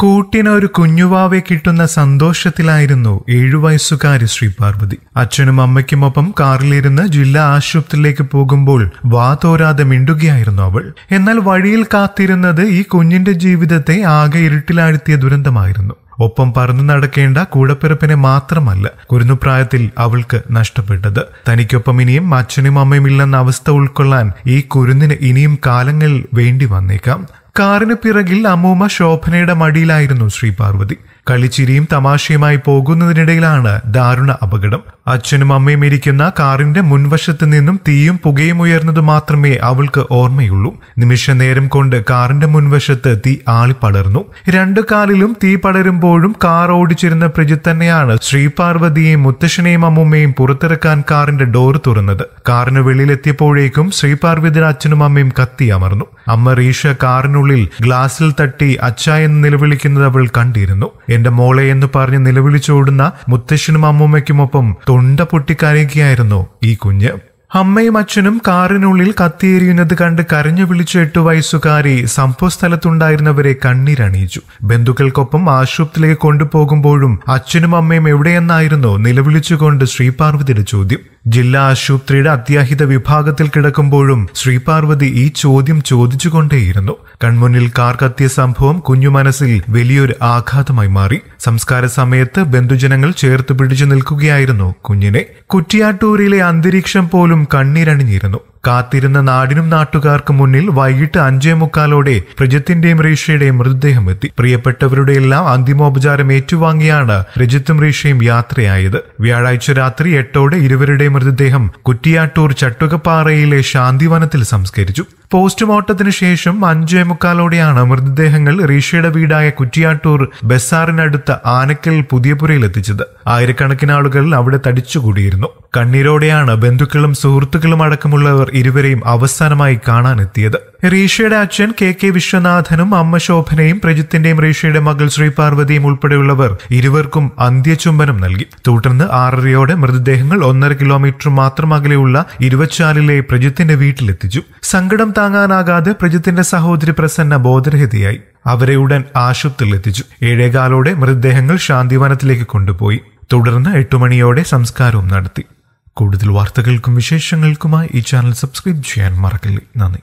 കൂട്ടിന് ഒരു കുഞ്ഞുവാവെ കിട്ടുന്ന സന്തോഷത്തിലായിരുന്നു ഏഴുവയസ്സുകാരി വയസ്സുകാരി ശ്രീ പാർവതി അച്ഛനും അമ്മയ്ക്കുമൊപ്പം കാറിലിരുന്ന് ജില്ലാ ആശുപത്രിയിലേക്ക് പോകുമ്പോൾ വാ തോരാതെ മിണ്ടുകയായിരുന്നു അവൾ എന്നാൽ വഴിയിൽ കാത്തിരുന്നത് ഈ കുഞ്ഞിന്റെ ജീവിതത്തെ ആകെ ഇരുട്ടിലാഴ്ത്തിയ ദുരന്തമായിരുന്നു ഒപ്പം പറന്നു നടക്കേണ്ട കൂടപ്പിറപ്പിനെ മാത്രമല്ല കുരുന്നുപ്രായത്തിൽ അവൾക്ക് നഷ്ടപ്പെട്ടത് തനിക്കൊപ്പം ഇനിയും അച്ഛനും അമ്മയും ഇല്ലെന്ന അവസ്ഥ ഉൾക്കൊള്ളാൻ ഈ കുരുന്നിന് ഇനിയും കാലങ്ങൾ വേണ്ടി വന്നേക്കാം കാറിന് പിറകിൽ അമ്മൂമ്മ ശോഭനയുടെ മടിയിലായിരുന്നു ശ്രീ പാർവതി കളിച്ചിരിയും തമാശയുമായി പോകുന്നതിനിടയിലാണ് ദാരുണ അപകടം അച്ഛനും അമ്മയും ഇരിക്കുന്ന കാറിന്റെ മുൻവശത്ത് നിന്നും തീയും പുകയും ഉയർന്നത് മാത്രമേ അവൾക്ക് ഓർമ്മയുള്ളൂ നിമിഷ നേരം കൊണ്ട് കാറിന്റെ മുൻവശത്ത് തീ ആളിപ്പടർന്നു രണ്ടു കാലിലും തീ പടരുമ്പോഴും കാർ ഓടിച്ചിരുന്ന പ്രജിത് തന്നെയാണ് ശ്രീപാർവതിയെയും മുത്തശ്ശനെയും അമ്മൂമ്മയും പുറത്തിറക്കാൻ കാറിന്റെ ഡോർ തുറന്നത് കാറിന് വെളിയിലെത്തിയപ്പോഴേക്കും ശ്രീപാർവതിയുടെ അച്ഛനും അമ്മയും കത്തി അമർന്നു അമ്മ റീഷ കാറിനുള്ളിൽ ഗ്ലാസിൽ തട്ടി അച്ഛ എന്ന് നിലവിളിക്കുന്നത് അവൾ കണ്ടിരുന്നു എന്റെ മോളെ എന്ന് പറഞ്ഞ് നിലവിളിച്ചോടുന്ന മുത്തശ്ശനും അമ്മൂമ്മയ്ക്കുമൊപ്പം തൊണ്ട പൊട്ടിക്കരയുകയായിരുന്നു ഈ കുഞ്ഞ് അമ്മയും അച്ഛനും കാറിനുള്ളിൽ കത്തിയേരിയുന്നത് കണ്ട് കരഞ്ഞു വിളിച്ച എട്ടു വയസ്സുകാരി സംഭവസ്ഥലത്തുണ്ടായിരുന്നവരെ സ്ഥലത്തുണ്ടായിരുന്നവരെ കണ്ണീരണിയിച്ചു ബന്ധുക്കൾക്കൊപ്പം ആശുപത്രിയിലേക്ക് കൊണ്ടുപോകുമ്പോഴും അച്ഛനും അമ്മയും എവിടെയെന്നായിരുന്നു നിലവിളിച്ചുകൊണ്ട് ശ്രീപാർവതിയുടെ ചോദ്യം ജില്ലാ ആശുപത്രിയുടെ അത്യാഹിത വിഭാഗത്തിൽ കിടക്കുമ്പോഴും ശ്രീ പാർവതി ഈ ചോദ്യം ചോദിച്ചുകൊണ്ടേയിരുന്നു കൺമുന്നിൽ കാർ കത്തിയ സംഭവം കുഞ്ഞു മനസ്സിൽ വലിയൊരു ആഘാതമായി മാറി സംസ്കാര സമയത്ത് ബന്ധുജനങ്ങൾ ചേർത്ത് പിടിച്ചു നിൽക്കുകയായിരുന്നു കുഞ്ഞിനെ കുറ്റിയാട്ടൂരിലെ അന്തരീക്ഷം പോലും കണ്ണീരണിഞ്ഞിരുന്നു കാത്തിരുന്ന നാടിനും നാട്ടുകാർക്കും മുന്നിൽ വൈകിട്ട് അഞ്ചേ മുക്കാലോടെ പ്രജിത്തിന്റെയും റീഷയുടെയും മൃതദേഹം എത്തി പ്രിയപ്പെട്ടവരുടെ എല്ലാം അന്തിമോപചാരം ഏറ്റുവാങ്ങിയാണ് രജിത്തും റീഷയും യാത്രയായത് വ്യാഴാഴ്ച രാത്രി എട്ടോടെ ഇരുവരുടെയും മൃതദേഹം കുറ്റിയാട്ടൂർ ചട്ടുകപ്പാറയിലെ ശാന്തിവനത്തിൽ സംസ്കരിച്ചു പോസ്റ്റ്മോർട്ടത്തിന് ശേഷം അഞ്ചേ മുക്കാലോടെയാണ് മൃതദേഹങ്ങൾ റീഷയുടെ വീടായ കുറ്റിയാട്ടൂർ ബസാറിനടുത്ത ആനക്കൽ പുതിയപുരയിൽ എത്തിച്ചത് ആയിരക്കണക്കിന് ആളുകൾ അവിടെ തടിച്ചുകൂടിയിരുന്നു കണ്ണീരോടെയാണ് ബന്ധുക്കളും സുഹൃത്തുക്കളും അടക്കമുള്ളവർ ഇരുവരെയും അവസാനമായി കാണാനെത്തിയത് റീഷയുടെ അച്ഛൻ കെ കെ വിശ്വനാഥനും അമ്മ ശോഭനയും പ്രജിത്തിന്റെയും റീഷയുടെ മകൾ ശ്രീ പാർവതിയും ഉൾപ്പെടെയുള്ളവർ ഇരുവർക്കും അന്ത്യചുംബനം നൽകി തുടർന്ന് ആറരയോടെ മൃതദേഹങ്ങൾ ഒന്നര കിലോമീറ്റർ മാത്രം അകലെയുള്ള ഇരുവച്ചാലിലെ പ്രജിത്തിന്റെ വീട്ടിലെത്തിച്ചു സങ്കടം താങ്ങാനാകാതെ പ്രജിത്തിന്റെ സഹോദരി പ്രസന്ന ബോധരഹിതയായി അവരെ ഉടൻ ആശുപത്രിയിലെത്തിച്ചു ഏഴേകാലോടെ മൃതദേഹങ്ങൾ ശാന്തിവനത്തിലേക്ക് കൊണ്ടുപോയി തുടർന്ന് എട്ടുമണിയോടെ സംസ്കാരവും നടത്തി കൂടുതൽ വാർത്തകൾക്കും വിശേഷങ്ങൾക്കുമായി ഈ ചാനൽ സബ്സ്ക്രൈബ് ചെയ്യാൻ മറക്കല്ലേ നന്ദി